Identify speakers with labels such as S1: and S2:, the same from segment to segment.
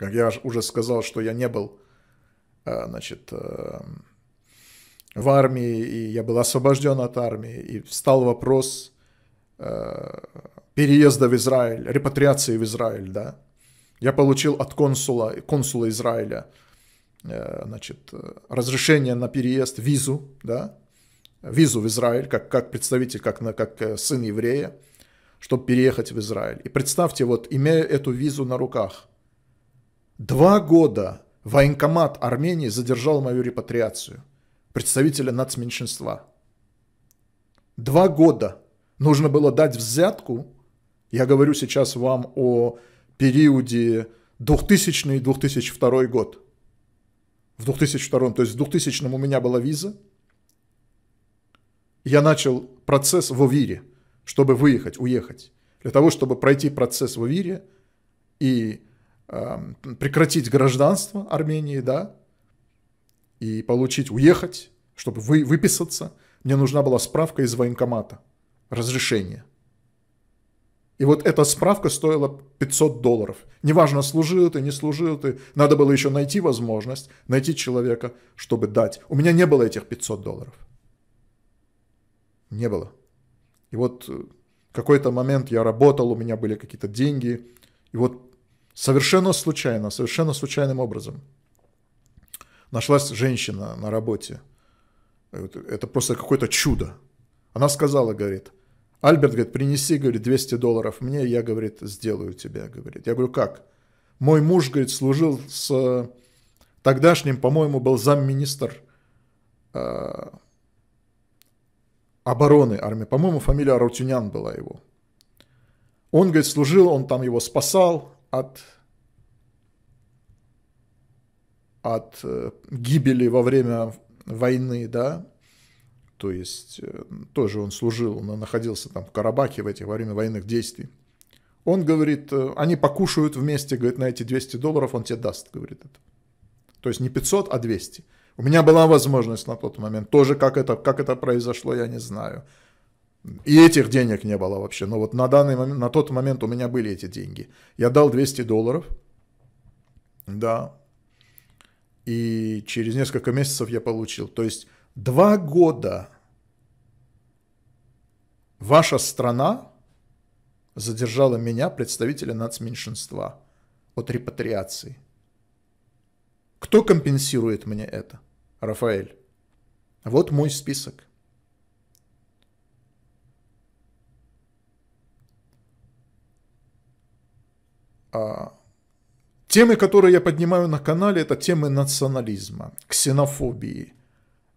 S1: Как я уже сказал, что я не был э, значит, э, в армии, и я был освобожден от армии, и встал вопрос э, переезда в Израиль, репатриации в Израиль, да. Я получил от консула, консула Израиля значит, разрешение на переезд, визу, да, визу в Израиль, как, как представитель, как, на, как сын еврея, чтобы переехать в Израиль. И представьте, вот имея эту визу на руках, Два года военкомат Армении задержал мою репатриацию, представителя нацменьшинства. Два года нужно было дать взятку, я говорю сейчас вам о периоде 2000-2002 год. В 2002, то есть в 2000 у меня была виза. Я начал процесс в ОВИРе, чтобы выехать, уехать. Для того, чтобы пройти процесс в ОВИРе и Эм, прекратить гражданство Армении, да, и получить, уехать, чтобы вы, выписаться, мне нужна была справка из военкомата, разрешение. И вот эта справка стоила 500 долларов. Неважно, служил ты, не служил ты, надо было еще найти возможность, найти человека, чтобы дать. У меня не было этих 500 долларов. Не было. И вот э, какой-то момент я работал, у меня были какие-то деньги, и вот Совершенно случайно, совершенно случайным образом. Нашлась женщина на работе. Это просто какое-то чудо. Она сказала, говорит, Альберт, говорит, принеси, говорит, 200 долларов мне, я, говорит, сделаю тебе, говорит. Я говорю, как? Мой муж, говорит, служил с э, тогдашним, по-моему, был замминистр э, обороны армии. По-моему, фамилия Арутюнян была его. Он, говорит, служил, он там его спасал, от от э, гибели во время войны, да, то есть э, тоже он служил, он находился там в Карабахе в этих, во время военных действий. Он говорит, э, они покушают вместе, говорит, на эти 200 долларов он тебе даст, говорит это. То есть не 500, а 200. У меня была возможность на тот момент. Тоже как это, как это произошло, я не знаю. И этих денег не было вообще. Но вот на, данный момент, на тот момент у меня были эти деньги. Я дал 200 долларов. Да. И через несколько месяцев я получил. То есть два года ваша страна задержала меня, представителя нацменьшинства, от репатриации. Кто компенсирует мне это? Рафаэль. Вот мой список. А, темы, которые я поднимаю на канале, это темы национализма, ксенофобии.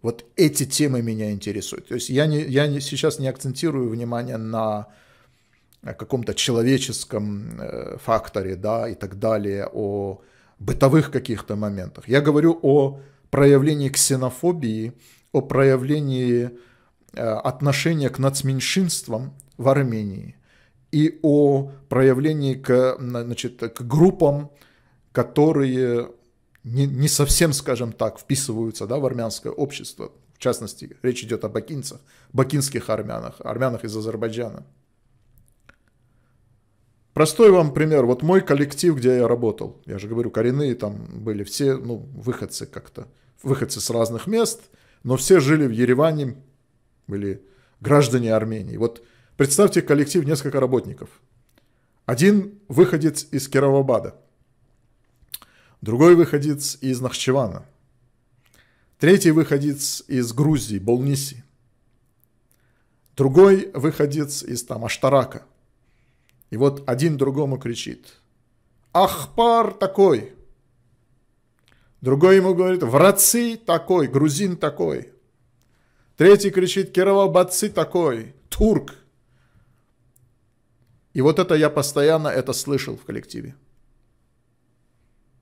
S1: Вот эти темы меня интересуют. То есть я, не, я не, сейчас не акцентирую внимание на э, каком-то человеческом э, факторе да, и так далее, о бытовых каких-то моментах. Я говорю о проявлении ксенофобии, о проявлении э, отношения к нацменьшинствам в Армении – и о проявлении к, значит, к группам, которые не, не совсем, скажем так, вписываются да, в армянское общество. В частности, речь идет о бакинцах, бакинских армянах, армянах из Азербайджана. Простой вам пример. Вот мой коллектив, где я работал, я же говорю, коренные там были все, ну, выходцы как-то, выходцы с разных мест, но все жили в Ереване, были граждане Армении. Вот Представьте коллектив несколько работников. Один выходец из Кировабада, другой выходец из Нахчевана, третий выходец из Грузии, Болниси, другой выходец из там Аштарака. И вот один другому кричит «Ахпар такой!» Другой ему говорит «Врацы такой, грузин такой!» Третий кричит «Кировобадцы такой, турк!» И вот это я постоянно это слышал в коллективе.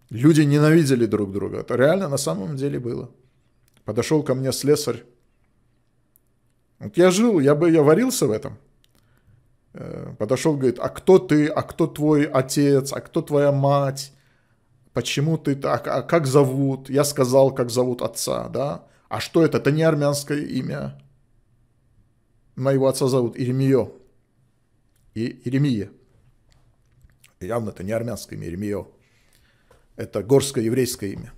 S1: Люди ненавидели друг друга. Это реально на самом деле было. Подошел ко мне слесарь. Вот я жил, я бы я варился в этом. Э, подошел, говорит, а кто ты, а кто твой отец, а кто твоя мать, почему ты так, а как зовут? Я сказал, как зовут отца, да? А что это? Это не армянское имя. Моего отца зовут Иремио и Иеремия. Явно это не армянское имя, Иеремио. Это горское еврейское имя.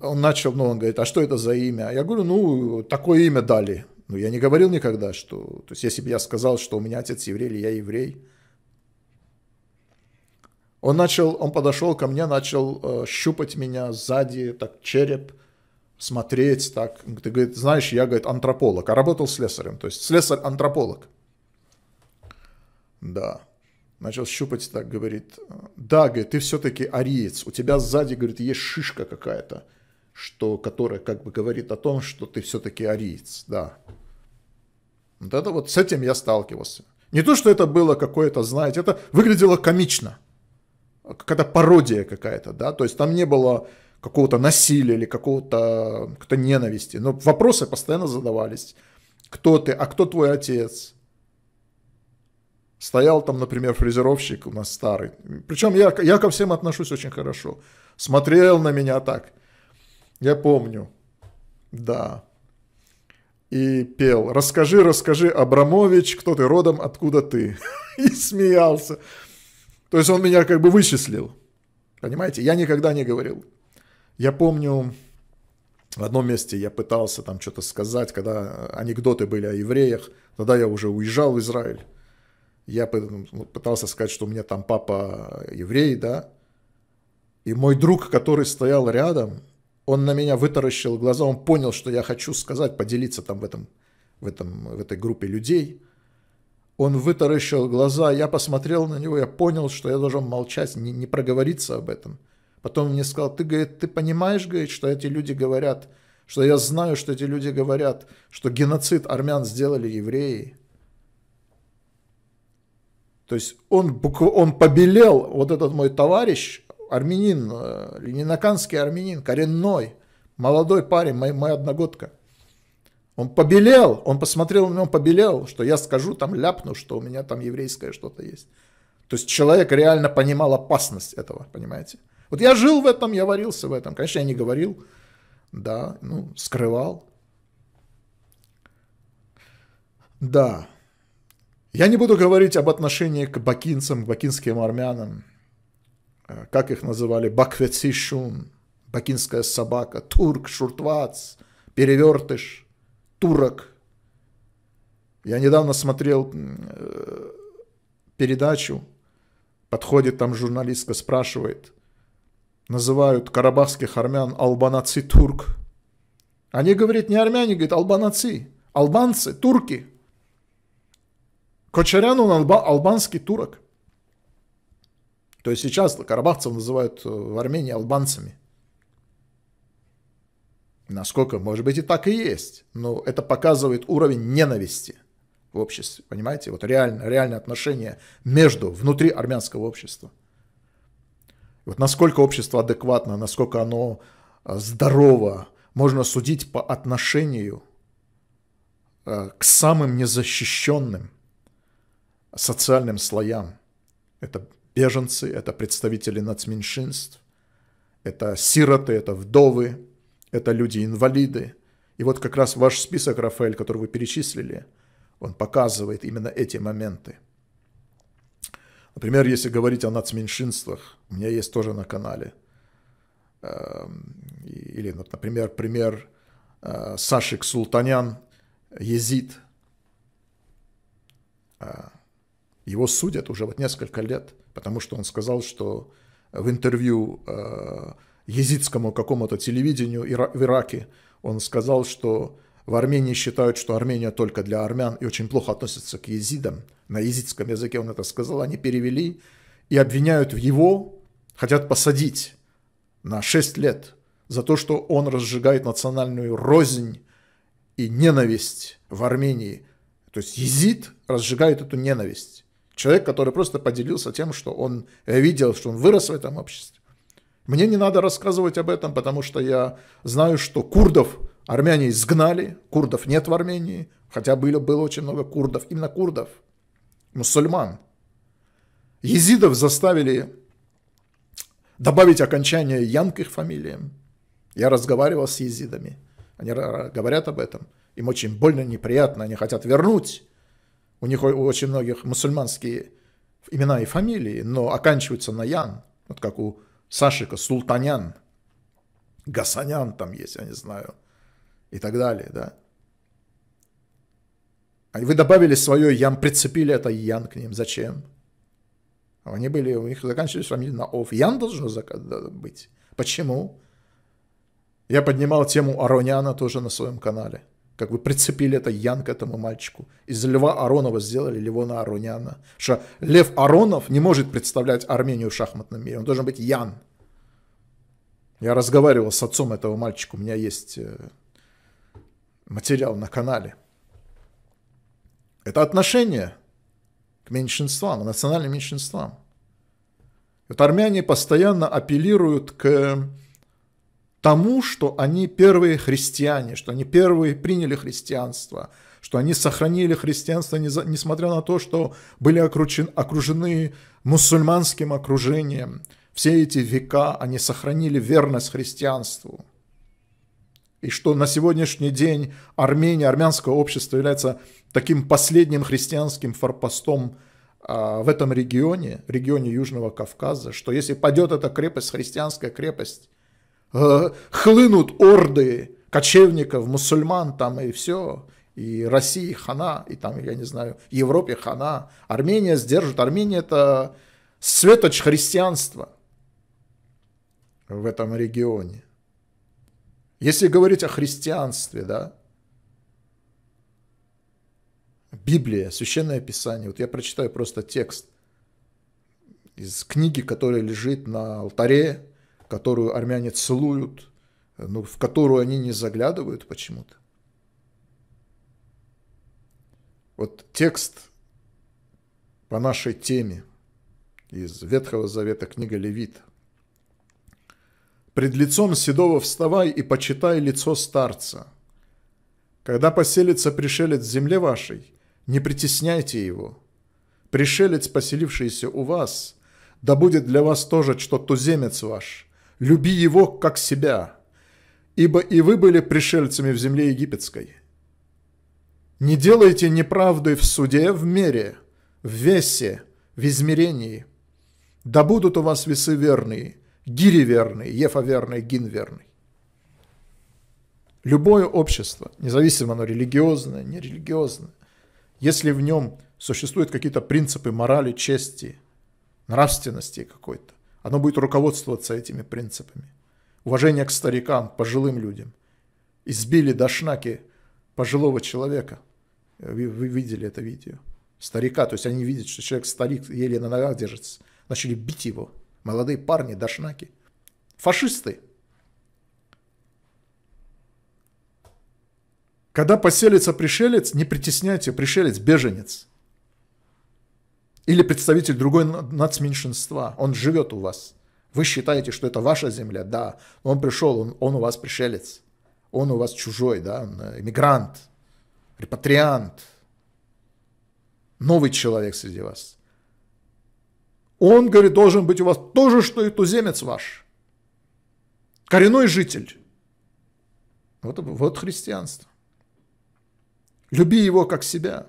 S1: Он начал, ну, он говорит, а что это за имя? Я говорю, ну, такое имя дали. Ну, я не говорил никогда, что... То есть, если бы я сказал, что у меня отец еврей или я еврей, он начал, он подошел ко мне, начал э, щупать меня сзади, так, череп – смотреть так. Ты, говорит, знаешь, я, говорит, антрополог, а работал слесарем, то есть слесарь-антрополог. Да. Начал щупать так, говорит, да, говорит, ты все-таки ариец, у тебя сзади, говорит, есть шишка какая-то, что, которая как бы говорит о том, что ты все-таки ариец, да. Вот это вот, с этим я сталкивался. Не то, что это было какое-то, знаете, это выглядело комично. Какая-то пародия какая-то, да, то есть там не было какого-то насилия или какого-то кто то ненависти. Но вопросы постоянно задавались. Кто ты? А кто твой отец? Стоял там, например, фрезеровщик у нас старый. Причем я, я ко всем отношусь очень хорошо. Смотрел на меня так. Я помню. Да. И пел. «Расскажи, расскажи, Абрамович, кто ты родом, откуда ты?» И смеялся. То есть он меня как бы вычислил. Понимаете? Я никогда не говорил. Я помню, в одном месте я пытался там что-то сказать, когда анекдоты были о евреях. Тогда я уже уезжал в Израиль. Я ну, пытался сказать, что у меня там папа еврей, да. И мой друг, который стоял рядом, он на меня вытаращил глаза, он понял, что я хочу сказать, поделиться там в, этом, в, этом, в этой группе людей. Он вытаращил глаза, я посмотрел на него, я понял, что я должен молчать, не, не проговориться об этом – Потом мне сказал, ты, говорит, ты понимаешь, говорит, что эти люди говорят, что я знаю, что эти люди говорят, что геноцид армян сделали евреи. То есть он, букв... он побелел, вот этот мой товарищ, армянин, э, ленинаканский армянин, коренной, молодой парень, моя, моя одногодка. Он побелел, он посмотрел на меня, он побелел, что я скажу, там ляпну, что у меня там еврейское что-то есть. То есть человек реально понимал опасность этого, понимаете? Вот я жил в этом, я варился в этом. Конечно, я не говорил, да, ну, скрывал. Да. Я не буду говорить об отношении к бакинцам, к бакинским армянам. Э, как их называли? Баквецишун, бакинская собака, турк, шуртвац, перевертыш, турок. Я недавно смотрел э, передачу, подходит там журналистка, спрашивает – называют карабахских армян албанаци турк. Они говорят не армяне, говорят албанаци, албанцы, турки. Кочарян он алба, албанский турок. То есть сейчас карабахцев называют э, в Армении албанцами. Насколько, может быть, и так и есть. Но это показывает уровень ненависти в обществе. Понимаете? Вот реально, реальное отношение между, внутри армянского общества. Вот насколько общество адекватно, насколько оно а, здорово, можно судить по отношению а, к самым незащищенным социальным слоям. Это беженцы, это представители нацменьшинств, это сироты, это вдовы, это люди-инвалиды. И вот как раз ваш список, Рафаэль, который вы перечислили, он показывает именно эти моменты – Например, если говорить о нацменьшинствах, у меня есть тоже на канале. Эм, или, например, пример э, Сашик Султанян, езид. Э, его судят уже вот несколько лет, потому что он сказал, что в интервью э, езидскому какому-то телевидению в Ираке он сказал, что в Армении считают, что Армения только для армян и очень плохо относятся к езидам – на языческом языке он это сказал, они перевели и обвиняют его, хотят посадить на 6 лет за то, что он разжигает национальную рознь и ненависть в Армении. То есть езид разжигает эту ненависть. Человек, который просто поделился тем, что он видел, что он вырос в этом обществе. Мне не надо рассказывать об этом, потому что я знаю, что курдов армяне изгнали, курдов нет в Армении, хотя было, было очень много курдов, именно курдов – мусульман. Езидов заставили добавить окончание Ян к их фамилиям. Я разговаривал с езидами. Они говорят об этом. Им очень больно, неприятно, они хотят вернуть. У них у очень многих мусульманские имена и фамилии, но оканчиваются на Ян. Вот как у Сашика Султанян, Гасанян там есть, я не знаю, и так далее, да. Вы добавили свое ян, прицепили это ян к ним. Зачем? Они были, у них заканчивались фамилии на ов. Ян должно быть. Почему? Я поднимал тему Ароняна тоже на своем канале. Как вы прицепили это Ян к этому мальчику. Из Льва Аронова сделали Левона Ароняна. Что Лев Аронов не может представлять Армению в шахматном мире. Он должен быть Ян. Я разговаривал с отцом этого мальчика. У меня есть э, материал на канале. Это отношение к меньшинствам, национальным меньшинствам. Вот армяне постоянно апеллируют к тому, что они первые христиане, что они первые приняли христианство, что они сохранили христианство, несмотря на то, что были окружены, окружены мусульманским окружением. Все эти века они сохранили верность христианству и что на сегодняшний день Армения, армянское общество является таким последним христианским форпостом а, в этом регионе, регионе Южного Кавказа, что если падет эта крепость, христианская крепость, э, хлынут орды кочевников, мусульман там и все, и России хана, и там, я не знаю, Европе хана, Армения сдержит, Армения это светоч христианства в этом регионе. Если говорить о христианстве, да, Библия, Священное Писание, вот я прочитаю просто текст из книги, которая лежит на алтаре, которую армяне целуют, но ну, в которую они не заглядывают почему-то. Вот текст по нашей теме из Ветхого Завета, книга Левита – Пред лицом Седова вставай и почитай лицо старца. Когда поселится пришелец в земле вашей, не притесняйте его. Пришелец, поселившийся у вас, да будет для вас тоже, что туземец ваш. Люби его, как себя, ибо и вы были пришельцами в земле египетской. Не делайте неправды в суде, в мере, в весе, в измерении. Да будут у вас весы верные – Гиреверный, Ефаверный, Гинверный. Любое общество, независимо оно религиозное, нерелигиозное, если в нем существуют какие-то принципы морали, чести, нравственности какой-то, оно будет руководствоваться этими принципами. Уважение к старикам, пожилым людям. Избили дошнаки пожилого человека. Вы, вы видели это видео. Старика, то есть они видят, что человек старик, еле на ногах держится. Начали бить его. Молодые парни, дошнаки. Фашисты. Когда поселится пришелец, не притесняйте пришелец, беженец. Или представитель другой нацменьшинства. Он живет у вас. Вы считаете, что это ваша земля? Да. Он пришел, он, он у вас пришелец. Он у вас чужой, да, он иммигрант, э, репатриант, новый человек среди вас. Он, говорит, должен быть у вас то же, что и туземец ваш. Коренной житель. Вот, вот христианство. Люби его как себя.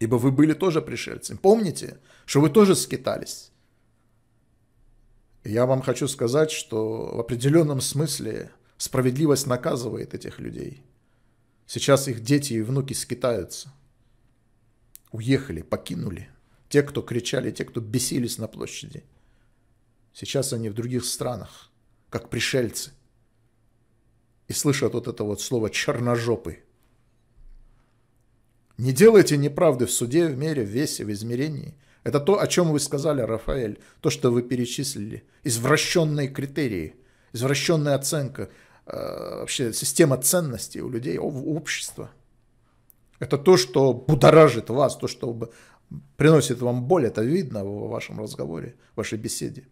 S1: Ибо вы были тоже пришельцем. Помните, что вы тоже скитались. Я вам хочу сказать, что в определенном смысле справедливость наказывает этих людей. Сейчас их дети и внуки скитаются. Уехали, покинули. Те, кто кричали, те, кто бесились на площади. Сейчас они в других странах, как пришельцы. И слышат вот это вот слово «черножопый». Не делайте неправды в суде, в мере, в весе, в измерении. Это то, о чем вы сказали, Рафаэль, то, что вы перечислили. Извращенные критерии, извращенная оценка, э, вообще система ценностей у людей, у общества. Это то, что будоражит вас, то, что приносит вам боль, это видно в вашем разговоре, в вашей беседе.